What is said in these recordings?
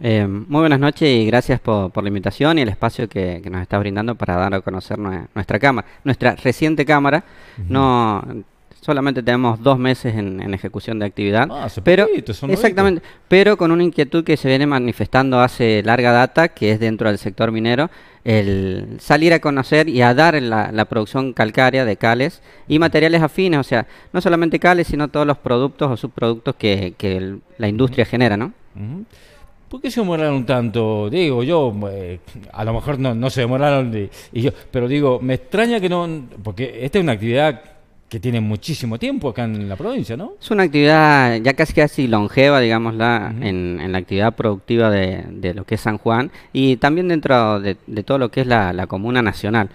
Eh, muy buenas noches y gracias por, la invitación y el espacio que, nos está brindando para dar a conocer nuestra, cámara, nuestra reciente cámara. No solamente tenemos dos meses en, ejecución de actividad, ah, pero exactamente, pero con una inquietud que se viene manifestando hace larga data, que es dentro del sector minero, el salir a conocer y a dar la, producción calcárea de cales y materiales afines, o sea, no solamente cales, sino todos los productos o subproductos que, la industria genera, ¿no? ¿Por qué se demoraron tanto? Digo, yo, eh, a lo mejor no, se demoraron, y yo, pero digo, me extraña que no, porque esta es una actividad que tiene muchísimo tiempo acá en la provincia, ¿no? Es una actividad ya casi casi longeva, digamos, en, la actividad productiva de, lo que es San Juan y también dentro de, todo lo que es la, comuna nacional.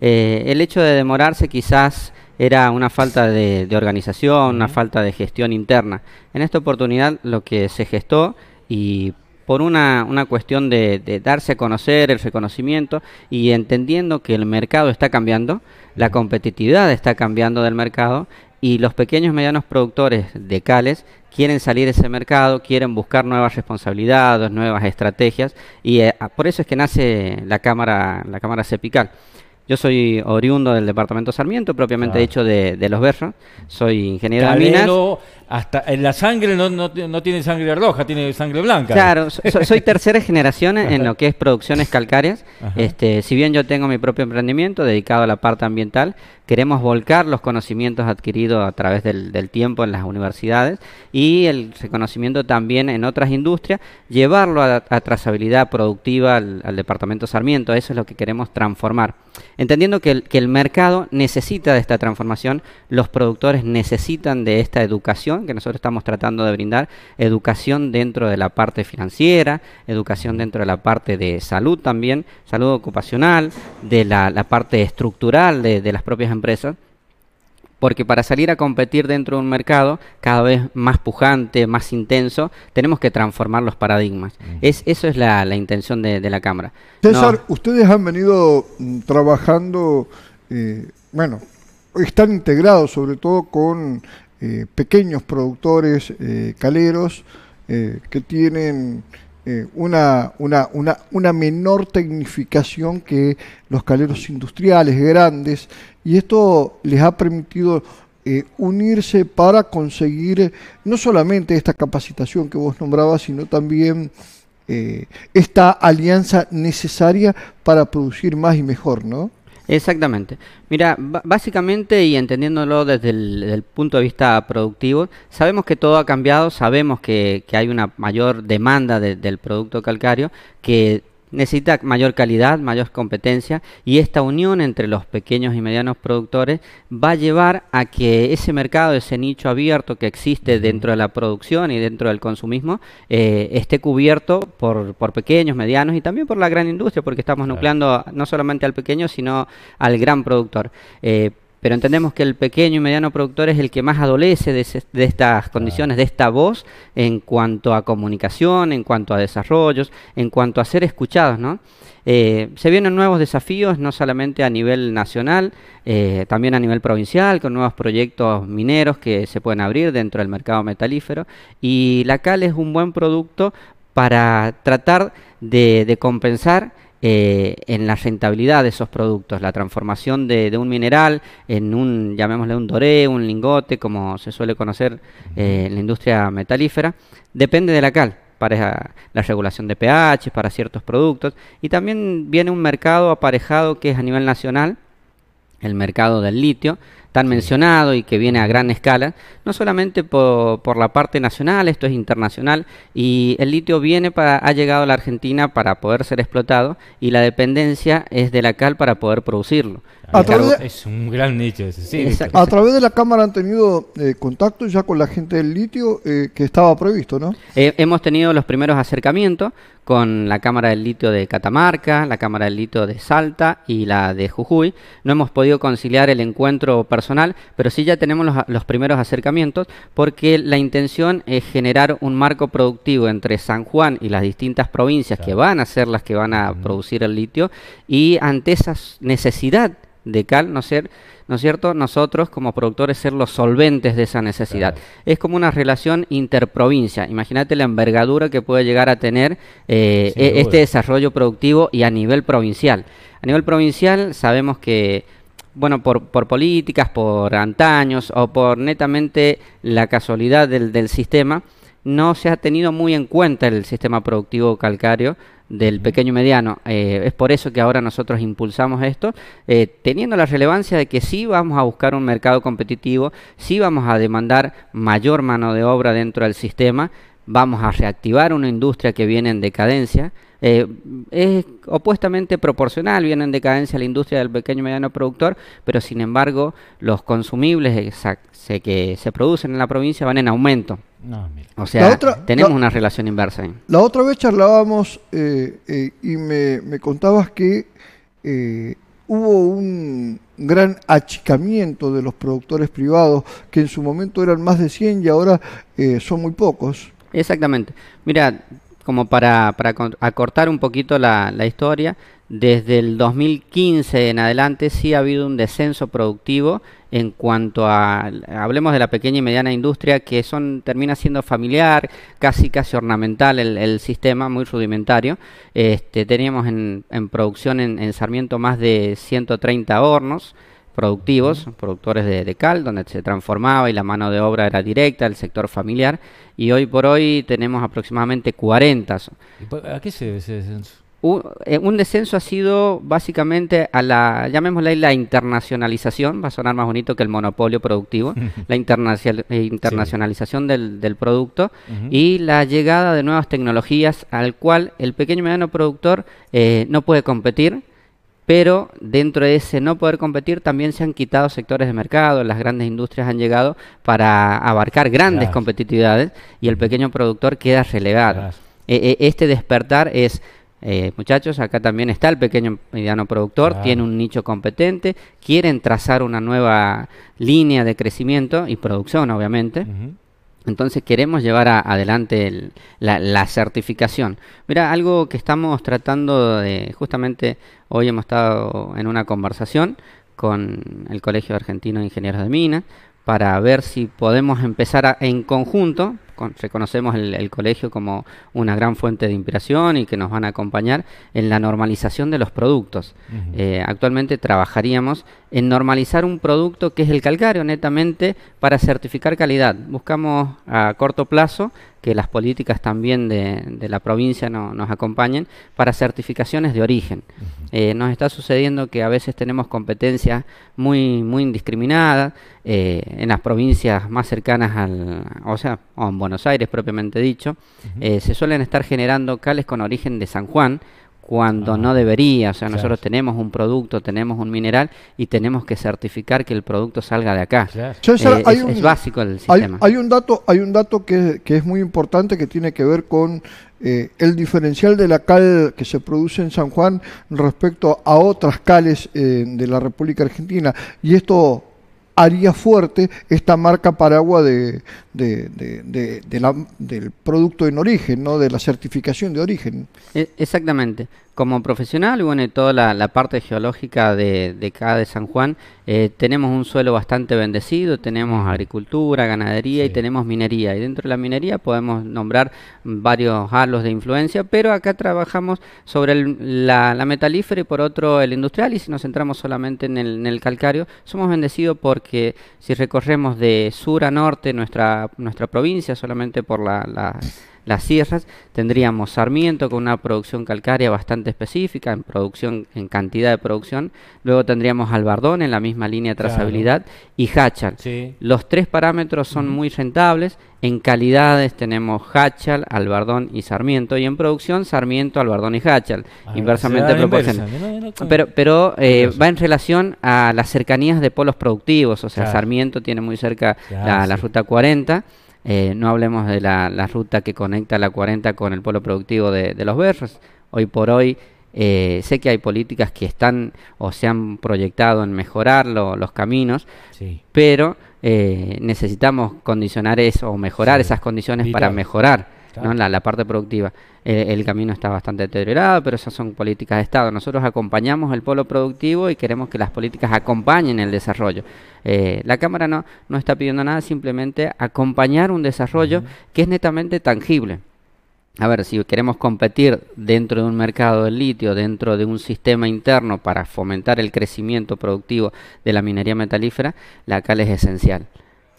Eh, el hecho de demorarse quizás era una falta de, organización, una falta de gestión interna. En esta oportunidad lo que se gestó y por una, una cuestión de, darse a conocer, el reconocimiento y entendiendo que el mercado está cambiando, la competitividad está cambiando del mercado y los pequeños y medianos productores de cales quieren salir de ese mercado, quieren buscar nuevas responsabilidades, nuevas estrategias y eh, por eso es que nace la cámara la cámara cepical. Yo soy oriundo del departamento Sarmiento, propiamente ah. dicho de, Los Berros. Soy ingeniero de minas. Hasta en la sangre no, tiene sangre roja, tiene sangre blanca. Claro, soy tercera generación en lo que es producciones calcáreas. Este, si bien yo tengo mi propio emprendimiento dedicado a la parte ambiental, queremos volcar los conocimientos adquiridos a través del, tiempo en las universidades y el reconocimiento también en otras industrias, llevarlo a, trazabilidad productiva al departamento Sarmiento. Eso es lo que queremos transformar. Entendiendo que el, que el mercado necesita de esta transformación, los productores necesitan de esta educación que nosotros estamos tratando de brindar, educación dentro de la parte financiera, educación dentro de la parte de salud también, salud ocupacional, de la, parte estructural de las propias empresas porque para salir a competir dentro de un mercado cada vez más pujante, más intenso, tenemos que transformar los paradigmas. Es, eso es la, intención de, la Cámara. César, ustedes han venido mm, trabajando, eh, bueno, están integrados sobre todo con eh, pequeños productores eh, caleros que tienen eh, una, una, una, una, menor tecnificación que los caleros industriales grandes y esto les ha permitido eh, unirse para conseguir eh, no solamente esta capacitación que vos nombrabas, sino también esta alianza necesaria para producir más y mejor, ¿no? Exactamente. Mira, básicamente y entendiéndolo desde el, punto de vista productivo, sabemos que todo ha cambiado, sabemos que, hay una mayor demanda del producto calcario, que necesita mayor calidad, mayor competencia y esta unión entre los pequeños y medianos productores va a llevar a que ese mercado, ese nicho abierto que existe dentro de la producción y dentro del consumismo eh, esté cubierto por, pequeños, medianos y también por la gran industria porque estamos nucleando no solamente al pequeño sino al gran productor. Eh, pero entendemos que el pequeño y mediano productor es el que más adolece de, estas condiciones, de esta voz en cuanto a comunicación, en cuanto a desarrollos, en cuanto a ser escuchados, eh, se vienen nuevos desafíos, no solamente a nivel nacional, eh, también a nivel provincial, con nuevos proyectos mineros que se pueden abrir dentro del mercado metalífero. Y la cal es un buen producto para tratar de compensar eh, en la rentabilidad de esos productos, la transformación de, un mineral en un, llamémosle un doré, un lingote, como se suele conocer eh, en la industria metalífera, depende de la cal para la regulación de pH, para ciertos productos, y también viene un mercado aparejado que es a nivel nacional, el mercado del litio, tan mencionado y que viene a gran escala, no solamente por, la parte nacional, esto es internacional, y el litio viene ha llegado a la Argentina para poder ser explotado y la dependencia es de la cal para poder producirlo es un gran nicho ese, A través de la Cámara han tenido eh, contacto ya con la gente del litio eh, que estaba previsto, ¿no? hemos tenido los primeros acercamientos con la Cámara del Litio de Catamarca, la Cámara del Litio de Salta y la de Jujuy. No hemos podido conciliar el encuentro personal, pero sí ya tenemos los, primeros acercamientos porque la intención es generar un marco productivo entre San Juan y las distintas provincias que van a ser las que van a producir el litio y ante esa necesidad de cal, ¿no, ser, ¿no es cierto? Nosotros como productores ser los solventes de esa necesidad. Es como una relación interprovincia. Imagínate la envergadura que puede llegar a tener eh, e-, este desarrollo productivo y a nivel provincial. A nivel provincial sabemos que bueno, por, por, políticas, por antaños o por netamente la casualidad del, del sistema, no se ha tenido muy en cuenta el sistema productivo calcáreo del pequeño y mediano. Eh, es por eso que ahora nosotros impulsamos esto, eh, teniendo la relevancia de que sí vamos a buscar un mercado competitivo, sí vamos a demandar mayor mano de obra dentro del sistema, vamos a reactivar una industria que viene en decadencia, eh, es opuestamente proporcional, viene en decadencia la industria del pequeño y mediano productor, pero sin embargo los consumibles que se producen en la provincia van en aumento. O sea, tenemos una relación inversa. La otra vez charlábamos eh, eh, y me, me, contabas que hubo un gran achicamiento de los productores privados, que en su momento eran más de 100 y ahora son muy pocos. Exactamente. Mira, como para, acortar un poquito la, historia, desde el 2015 en adelante sí ha habido un descenso productivo en cuanto a, hablemos de la pequeña y mediana industria, que son termina siendo familiar, casi casi ornamental el, sistema, muy rudimentario. Este, teníamos en, producción en Sarmiento más de 130 hornos, productivos, productores de, de, cal, donde se transformaba y la mano de obra era directa, el sector familiar, y hoy por hoy tenemos aproximadamente 40. ¿A qué se debe ese descenso? Eh, un, descenso ha sido básicamente a la, llamémosle la internacionalización, va a sonar más bonito que el monopolio productivo, la eh, internacionalización del, producto y la llegada de nuevas tecnologías al cual el pequeño y mediano productor eh, no puede competir pero dentro de ese no poder competir también se han quitado sectores de mercado, las grandes industrias han llegado para abarcar grandes competitividades y el pequeño productor queda relegado. E, e, este despertar es... Eh, muchachos, acá también está el pequeño mediano productor, tiene un nicho competente, quieren trazar una nueva línea de crecimiento y producción, obviamente. Entonces queremos llevar adelante la, certificación. Mira, algo que estamos tratando de, justamente hoy hemos estado en una conversación con el Colegio Argentino de Ingenieros de Minas para ver si podemos empezar en conjunto, reconocemos el, colegio como una gran fuente de inspiración y que nos van a acompañar en la normalización de los productos. Eh, actualmente trabajaríamos en normalizar un producto que es el calcario, netamente para certificar calidad. Buscamos a corto plazo que las políticas también de, la provincia nos acompañen para certificaciones de origen. Eh, nos está sucediendo que a veces tenemos competencias muy, muy indiscriminadas eh, en las provincias más cercanas al, o sea, Buenos Aires propiamente dicho, eh, se suelen estar generando cales con origen de San Juan cuando ah. no debería, o sea, nosotros tenemos un producto, tenemos un mineral y tenemos que certificar que el producto salga de acá. Eh, es, básico el sistema. Hay, un dato, hay un dato que, es muy importante que tiene que ver con eh, el diferencial de la cal que se produce en San Juan respecto a otras cales de la República Argentina y esto haría fuerte esta marca paraguas de, la, del producto en origen, ¿no? de la certificación de origen. E, exactamente. Como profesional, bueno, y toda la, parte geológica de, de, acá de San Juan, eh, tenemos un suelo bastante bendecido, tenemos agricultura, ganadería y tenemos minería. Y dentro de la minería podemos nombrar varios halos de influencia, pero acá trabajamos sobre la, metalífera y por otro el industrial. Y si nos centramos solamente en el, calcario, somos bendecidos porque si recorremos de sur a norte nuestra, nuestra provincia, solamente por la, la las sierras. Tendríamos Sarmiento con una producción calcárea bastante específica en producción, en cantidad de producción. Luego tendríamos Albardón en la misma línea de trazabilidad y Hachal. Los tres parámetros son muy rentables. En calidades tenemos Hachal, Albardón y Sarmiento. Y en producción, Sarmiento, Albardón y Hachal. Ah, inversamente proporcional. Pero, eh, va en relación a las cercanías de polos productivos. O sea, Sarmiento tiene muy cerca la, la ruta 40. Eh, no hablemos de la, ruta que conecta la 40 con el polo productivo de, los Berros. Hoy por hoy eh, sé que hay políticas que están o se han proyectado en mejorar los caminos, pero eh, necesitamos condicionar eso o mejorar esas condiciones para mejorar la, parte productiva. Eh, el, camino está bastante deteriorado, pero esas son políticas de Estado. Nosotros acompañamos el polo productivo y queremos que las políticas acompañen el desarrollo. Eh, la Cámara no, no está pidiendo nada, simplemente acompañar un desarrollo que es netamente tangible. A ver, si queremos competir dentro de un mercado del litio, dentro de un sistema interno para fomentar el crecimiento productivo de la minería metalífera, la cal es esencial.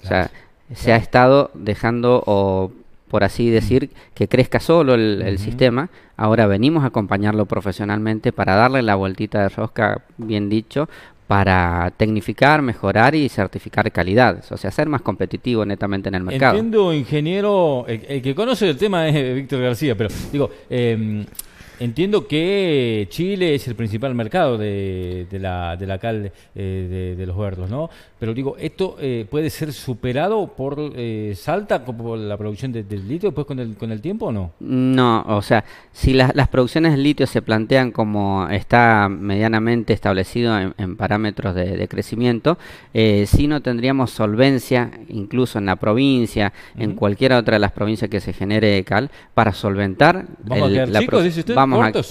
o sea, se ha estado dejando o por así decir, que crezca solo el, sistema. Ahora venimos a acompañarlo profesionalmente para darle la vueltita de rosca, bien dicho, para tecnificar, mejorar y certificar calidad. o sea, ser más competitivo netamente en el mercado. Entiendo, ingeniero, el, que conoce el tema es eh, Víctor García, pero digo, em, Entiendo que Chile es el principal mercado de, la, de la cal eh, de, los huertos, ¿no? Pero digo, ¿esto eh, puede ser superado por eh, Salta, por la producción de, litio después con el, con el tiempo o no? No, o sea, si las producciones de litio se plantean como está medianamente establecido en, parámetros de, crecimiento, si no tendríamos solvencia, incluso en la provincia, en cualquiera otra de las provincias que se genere cal, para solventar ¿Vamos a la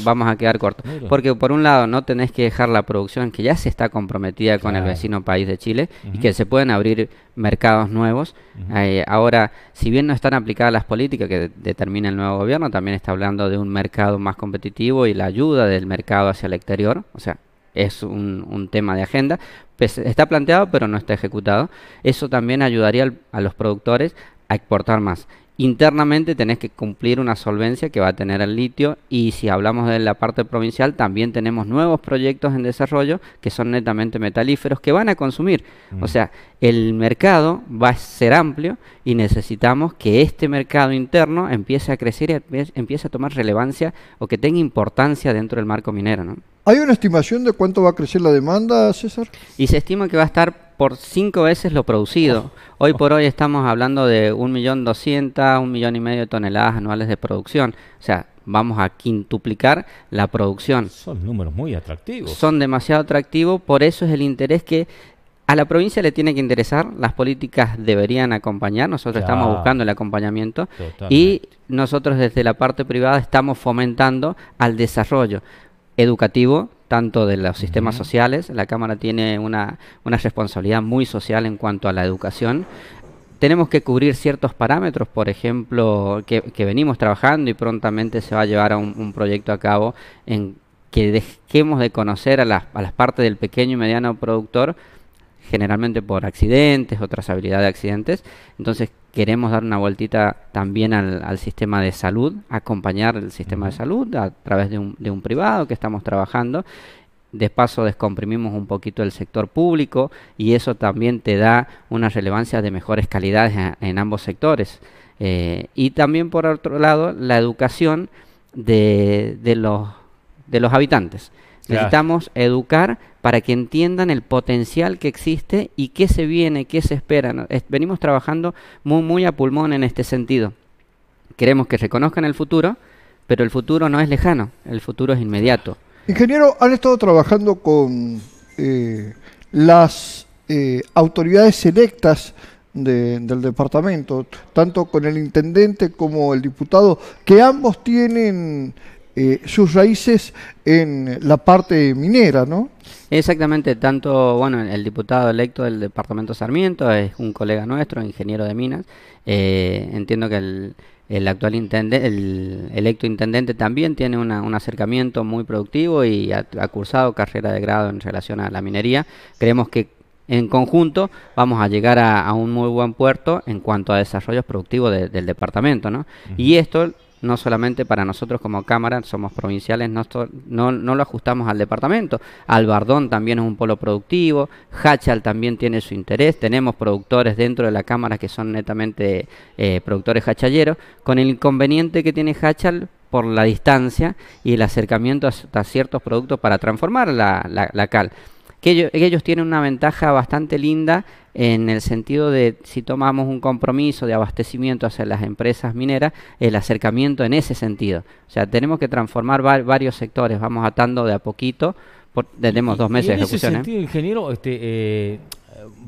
vamos a, quedar cortos. Porque por un lado no tenés que dejar la producción que ya se está comprometida con el vecino país de Chile y que se pueden abrir mercados nuevos. Eh, ahora, si bien no están aplicadas las políticas que determina el nuevo gobierno, también está hablando de un mercado más competitivo y la ayuda del mercado hacia el exterior. O sea, es un, tema de agenda. Pues, está planteado pero no está ejecutado. Eso también ayudaría a los productores a exportar más internamente tenés que cumplir una solvencia que va a tener el litio y si hablamos de la parte provincial también tenemos nuevos proyectos en desarrollo que son netamente metalíferos que van a consumir. O mm. sea, el mercado va a ser amplio y necesitamos que este mercado interno empiece a crecer y empiece a tomar relevancia o que tenga importancia dentro del marco minero. ¿no? ¿Hay una estimación de cuánto va a crecer la demanda, César? Y se estima que va a estar por cinco veces lo producido. Oh. Hoy por hoy estamos hablando de un millón doscientas, un millón y medio de toneladas anuales de producción. O sea, vamos a quintuplicar la producción. Son números muy atractivos. Son demasiado atractivos, por eso es el interés que a la provincia le tiene que interesar, las políticas deberían acompañar, nosotros estamos buscando el acompañamiento y nosotros desde la parte privada estamos fomentando al desarrollo educativo, tanto de los sistemas sociales, la Cámara tiene una, responsabilidad muy social en cuanto a la educación, tenemos que cubrir ciertos parámetros, por ejemplo, que, venimos trabajando y prontamente se va a llevar a un, proyecto a cabo en que dejemos de conocer a las, a las partes del pequeño y mediano productor generalmente por accidentes o trazabilidad de accidentes. Entonces queremos dar una vueltita también al, sistema de salud, acompañar el sistema de salud a través de un, privado que estamos trabajando. De paso descomprimimos un poquito el sector público y eso también te da una relevancia de mejores calidades en, ambos sectores. Eh, y también por otro lado, la educación de los habitantes. Necesitamos educar para que entiendan el potencial que existe y qué se viene, qué se espera. Venimos trabajando muy, muy a pulmón en este sentido. Queremos que reconozcan el futuro, pero el futuro no es lejano, el futuro es inmediato. Ingeniero, han estado trabajando con eh, las eh, autoridades electas del departamento, tanto con el intendente como el diputado, que ambos tienen eh, sus raíces en la parte minera, ¿no? Exactamente, tanto, bueno, el diputado electo del departamento Sarmiento es un colega nuestro, ingeniero de minas, eh, entiendo que el, actual intendente, el electo intendente también tiene un acercamiento muy productivo y ha, cursado carrera de grado en relación a la minería. Creemos que en conjunto vamos a llegar a, un muy buen puerto en cuanto a desarrollos productivos del departamento. ¿no? Y esto no solamente para nosotros como Cámara, somos provinciales, no, lo ajustamos al departamento. Albardón también es un polo productivo, Hachal también tiene su interés, tenemos productores dentro de la Cámara que son netamente eh, productores hachalleros, con el inconveniente que tiene Hachal por la distancia y el acercamiento a, ciertos productos para transformar la, cal. Que ellos tienen una ventaja bastante linda en el sentido de si tomamos un compromiso de abastecimiento hacia las empresas mineras, el acercamiento en ese sentido. O sea, tenemos que transformar varios sectores, vamos atando de a poquito, tenemos dos meses de ejecución. Ese ¿eh? sentido, ingeniero, este, eh,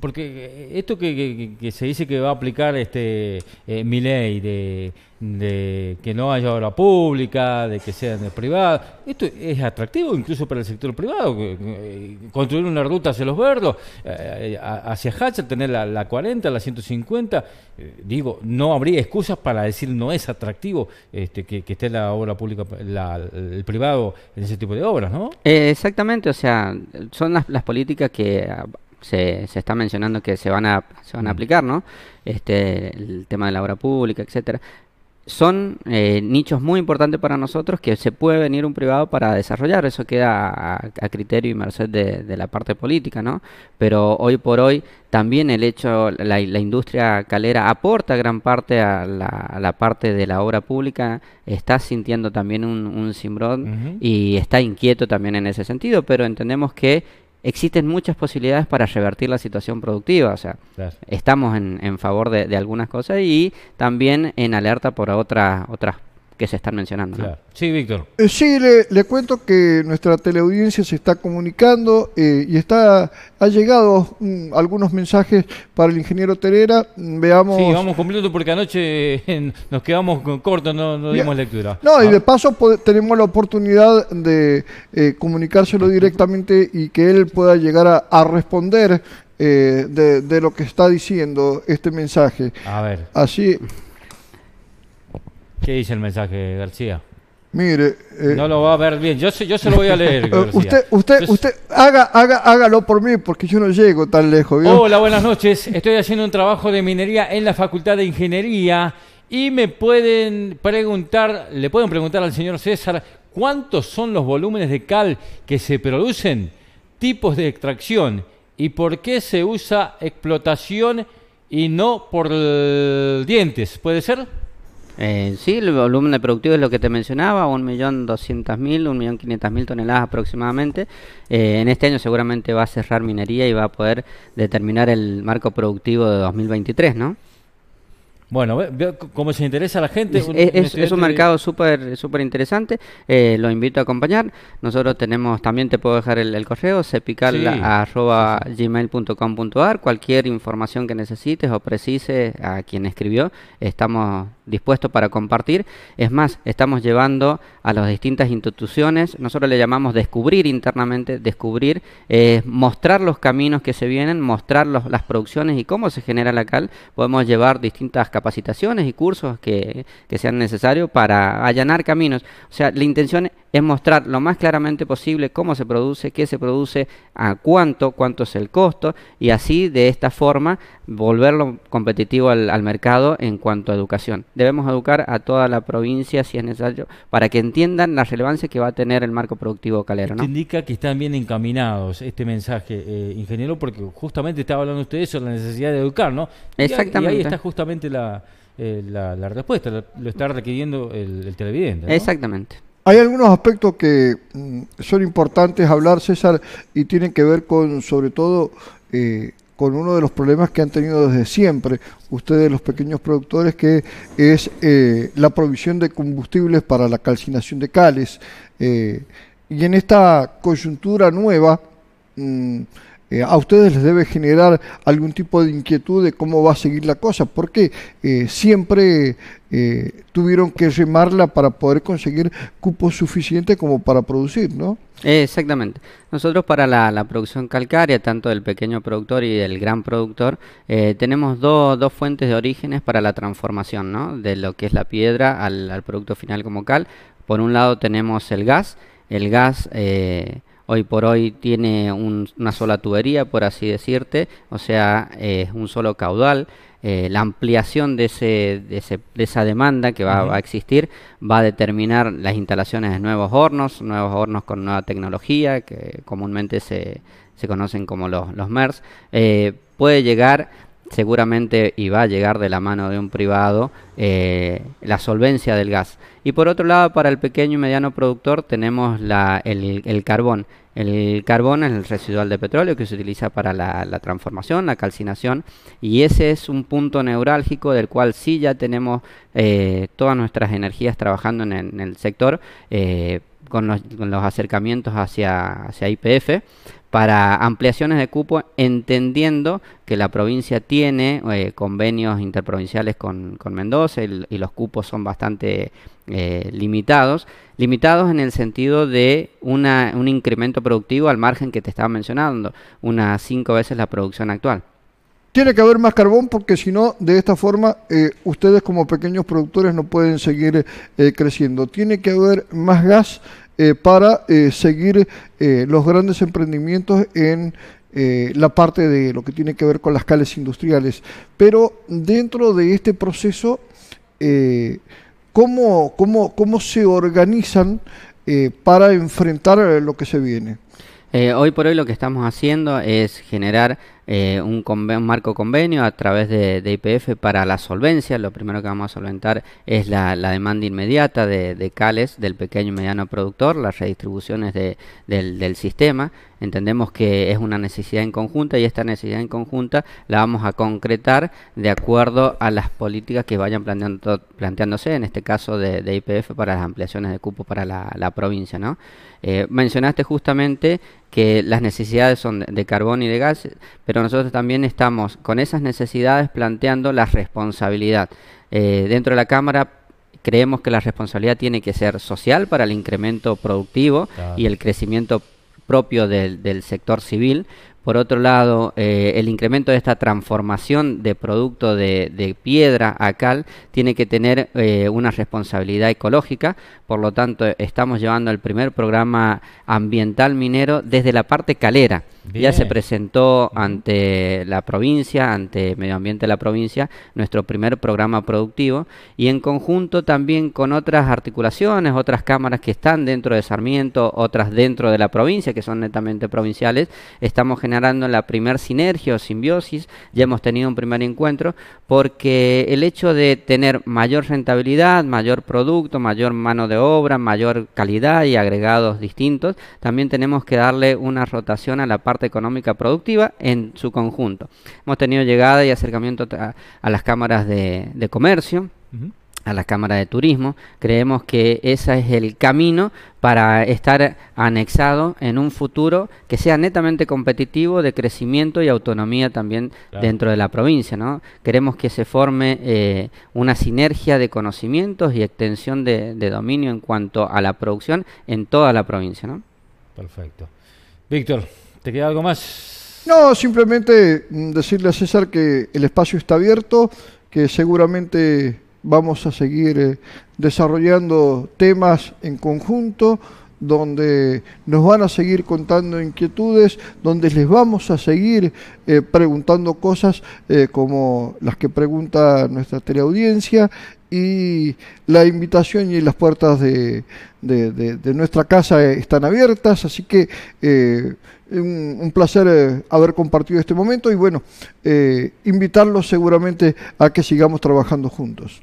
porque esto que, se dice que va a aplicar este eh, mi ley de, que no haya obra pública, de que sea en el privado, esto es atractivo incluso para el sector privado. Eh, construir una ruta hacia los verdos, eh, hacia Hacha, tener la, 40, la 150, digo, no habría excusas para decir no es atractivo este, que, esté la obra pública, el privado en ese tipo de obras, ¿no? exactamente, o sea, son las, las políticas que se, se está mencionando que se van a, se van a mm. aplicar, ¿no? Este, el tema de la obra pública, etcétera. Son eh, nichos muy importantes para nosotros que se puede venir un privado para desarrollar, eso queda a, criterio y merced de, la parte política, ¿no? Pero hoy por hoy también el hecho, la, industria calera aporta gran parte a la, parte de la obra pública, está sintiendo también un, un y está inquieto también en ese sentido, pero entendemos que existen muchas posibilidades para revertir la situación productiva. O sea, estamos en, favor de, algunas cosas y también en alerta por otras, otras que se están mencionando. Sí, Víctor. Eh, sí, le, cuento que nuestra teleaudiencia se está comunicando eh, y está ha llegado algunos mensajes para el ingeniero Terera. Mm, veamos. Sí, vamos cumpliendo porque anoche eh, nos quedamos cortos, no, no dimos lectura. No, y de paso tenemos la oportunidad de comunicárselo directamente y que él pueda llegar a, responder de, de lo que está diciendo este mensaje. A ver. Así. ¿Qué dice el mensaje, García? Mire, eh, no lo va a ver bien. Yo se, yo se lo voy a leer. Eh, usted, usted, usted haga, haga, hágalo por mí porque yo no llego tan lejos. Hola, buenas noches. Estoy haciendo un trabajo de minería en la Facultad de Ingeniería y me pueden preguntar, le pueden preguntar al señor César cuántos son los volúmenes de cal que se producen, tipos de extracción y por qué se usa explotación y no por dientes. ¿Puede ser? Eh, sí, el volumen de productivo es lo que te mencionaba, 1.200.000, 1.500.000 toneladas aproximadamente. Eh, en este año seguramente va a cerrar minería y va a poder determinar el marco productivo de 2023, ¿no? Bueno, como se interesa la gente. Es un, este mercado súper super interesante. Eh, lo invito a acompañar. Nosotros tenemos, también te puedo dejar el, correo, sepical.gmail.com.ar, Cualquier información que necesites o precise a quien escribió, estamos dispuestos para compartir. Es más, estamos llevando a las distintas instituciones. Nosotros le llamamos descubrir internamente, descubrir, eh, mostrar los caminos que se vienen, mostrar las producciones y cómo se genera la cal. Podemos llevar distintas capacitaciones y cursos que, que sean necesarios para allanar caminos. O sea, la intención es mostrar lo más claramente posible cómo se produce, qué se produce, a cuánto, cuánto es el costo y así de esta forma volverlo competitivo al, mercado en cuanto a educación. Debemos educar a toda la provincia si es necesario para que entiendan la relevancia que va a tener el marco productivo calero. indica que están bien encaminados este mensaje, eh, ingeniero, porque justamente estaba hablando usted de eso, la necesidad de educar, ¿no? Exactamente. Y ahí está justamente la, eh, respuesta, lo está requiriendo el, el televidente. ¿no? Exactamente. Hay algunos aspectos que mm, son importantes hablar, César, y tienen que ver con, sobre todo, eh, con uno de los problemas que han tenido desde siempre ustedes los pequeños productores, que es eh, la provisión de combustibles para la calcinación de cales. Eh, y en esta coyuntura nueva, mm, eh, a ustedes les debe generar algún tipo de inquietud de cómo va a seguir la cosa, porque eh, siempre eh, tuvieron que remarla para poder conseguir cupos suficientes como para producir, ¿no? Exactamente. Nosotros para la, producción calcárea, tanto del pequeño productor y del gran productor, tenemos dos fuentes de orígenes para la transformación ¿no? de lo que es la piedra al, producto final como cal. Por un lado tenemos el gas, el gas hoy por hoy tiene una sola tubería, por así decirte, o sea, es eh, un solo caudal. Eh, la ampliación de, ese, esa demanda que va, a existir va a determinar las instalaciones de nuevos hornos, nuevos hornos con nueva tecnología, que comúnmente se, conocen como los, MERS. Eh, puede llegar seguramente iba a llegar de la mano de un privado eh, la solvencia del gas. Y por otro lado, para el pequeño y mediano productor tenemos el, carbón. El carbón es el residual de petróleo que se utiliza para la, transformación, la calcinación, y ese es un punto neurálgico del cual sí ya tenemos eh, todas nuestras energías trabajando en el, sector. Eh, con los, acercamientos hacia IPF, para ampliaciones de cupo, entendiendo que la provincia tiene eh, convenios interprovinciales con, Mendoza y los cupos son bastante eh, limitados, limitados en el sentido de un incremento productivo al margen que te estaba mencionando, unas cinco veces la producción actual. Tiene que haber más carbón porque si no, de esta forma, eh, ustedes como pequeños productores no pueden seguir creciendo. Tiene que haber más gas eh, para eh, seguir eh, los grandes emprendimientos en la parte de lo que tiene que ver con las cales industriales. Pero dentro de este proceso, ¿cómo, cómo, cómo se organizan para enfrentar lo que se viene? hoy por hoy lo que estamos haciendo es generar eh, un, marco convenio a través de IPF para la solvencia. Lo primero que vamos a solventar es la, demanda inmediata de, cales del pequeño y mediano productor, las redistribuciones del, sistema. Entendemos que es una necesidad en conjunta y esta necesidad en conjunta la vamos a concretar de acuerdo a las políticas que vayan planteando, planteándose, en este caso de IPF para las ampliaciones de cupo para la, provincia. ¿no? Eh, mencionaste justamente que las necesidades son de, carbón y de gas, pero nosotros también estamos con esas necesidades planteando la responsabilidad. Eh, dentro de la Cámara creemos que la responsabilidad tiene que ser social para el incremento productivo y el crecimiento propio del sector civil, por otro lado, eh, el incremento de esta transformación de producto de, piedra a cal tiene que tener eh, una responsabilidad ecológica, por lo tanto estamos llevando el primer programa ambiental minero desde la parte calera. Ya se presentó ante la provincia, ante Medio Ambiente de la provincia, nuestro primer programa productivo y en conjunto también con otras articulaciones, otras cámaras que están dentro de Sarmiento, otras dentro de la provincia, que son netamente provinciales, estamos generando la primer sinergia o simbiosis, ya hemos tenido un primer encuentro, porque el hecho de tener mayor rentabilidad, mayor producto, mayor mano de obra, mayor calidad y agregados distintos, también tenemos que darle una rotación a la parte parte económica productiva en su conjunto. Hemos tenido llegada y acercamiento a, las cámaras de, comercio. a las cámaras de Turismo. Creemos que ese es el camino para estar anexado en un futuro que sea netamente competitivo de crecimiento y autonomía también dentro de la provincia. ¿no? Queremos que se forme eh, una sinergia de conocimientos y extensión de, dominio en cuanto a la producción en toda la provincia. ¿no? Perfecto. Víctor, ¿Te queda algo más? No, simplemente mm, decirle a César que el espacio está abierto, que seguramente vamos a seguir eh, desarrollando temas en conjunto donde nos van a seguir contando inquietudes, donde les vamos a seguir eh, preguntando cosas eh, como las que pregunta nuestra teleaudiencia y la invitación y las puertas de, nuestra casa están abiertas, así que un, placer eh, haber compartido este momento y bueno, eh, invitarlos seguramente a que sigamos trabajando juntos.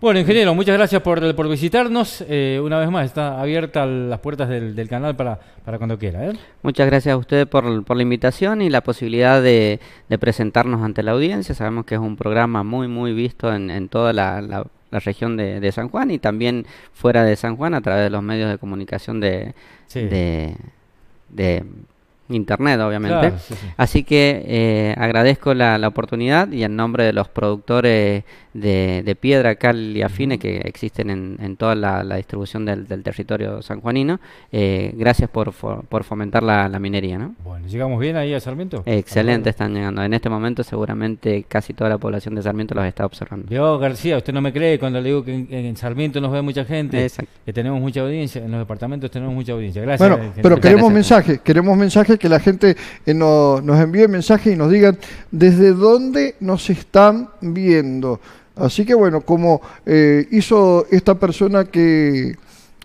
Bueno, ingeniero, muchas gracias por, visitarnos. Eh, una vez más, está abiertas las puertas del, canal para, cuando quiera. Muchas gracias a usted por, la invitación y la posibilidad de, presentarnos ante la audiencia. Sabemos que es un programa muy, muy visto en, toda la la región de, San Juan y también fuera de San Juan a través de los medios de comunicación de, de internet, obviamente. Así que eh, agradezco la, oportunidad y en nombre de los productores de, piedra, cal y afines que existen en, toda la, distribución del, del, territorio sanjuanino, eh, gracias por, fomentar la, minería. ¿no? Bueno, ¿llegamos bien ahí a Sarmiento? Excelente, están llegando. En este momento seguramente casi toda la población de Sarmiento los está observando. Yo García, usted no me cree cuando le digo que en, Sarmiento nos ve mucha gente, que tenemos mucha audiencia, en los departamentos tenemos mucha audiencia. Gracias. Bueno, eh, pero queremos mensajes, queremos mensajes que la gente eh, nos envíe mensajes y nos digan desde dónde nos están viendo. Así que bueno, como eh, hizo esta persona que,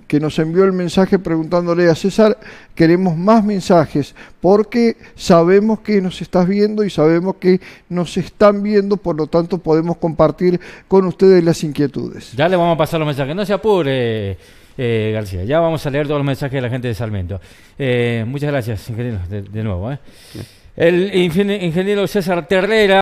que nos envió el mensaje preguntándole a César, queremos más mensajes porque sabemos que nos estás viendo y sabemos que nos están viendo, por lo tanto podemos compartir con ustedes las inquietudes. Ya le vamos a pasar los mensajes, no se apure. Eh, García. Ya vamos a leer todos los mensajes de la gente de Salmento. Eh, muchas gracias, ingeniero, de, de nuevo. ¿eh? El ingeniero César Terrera.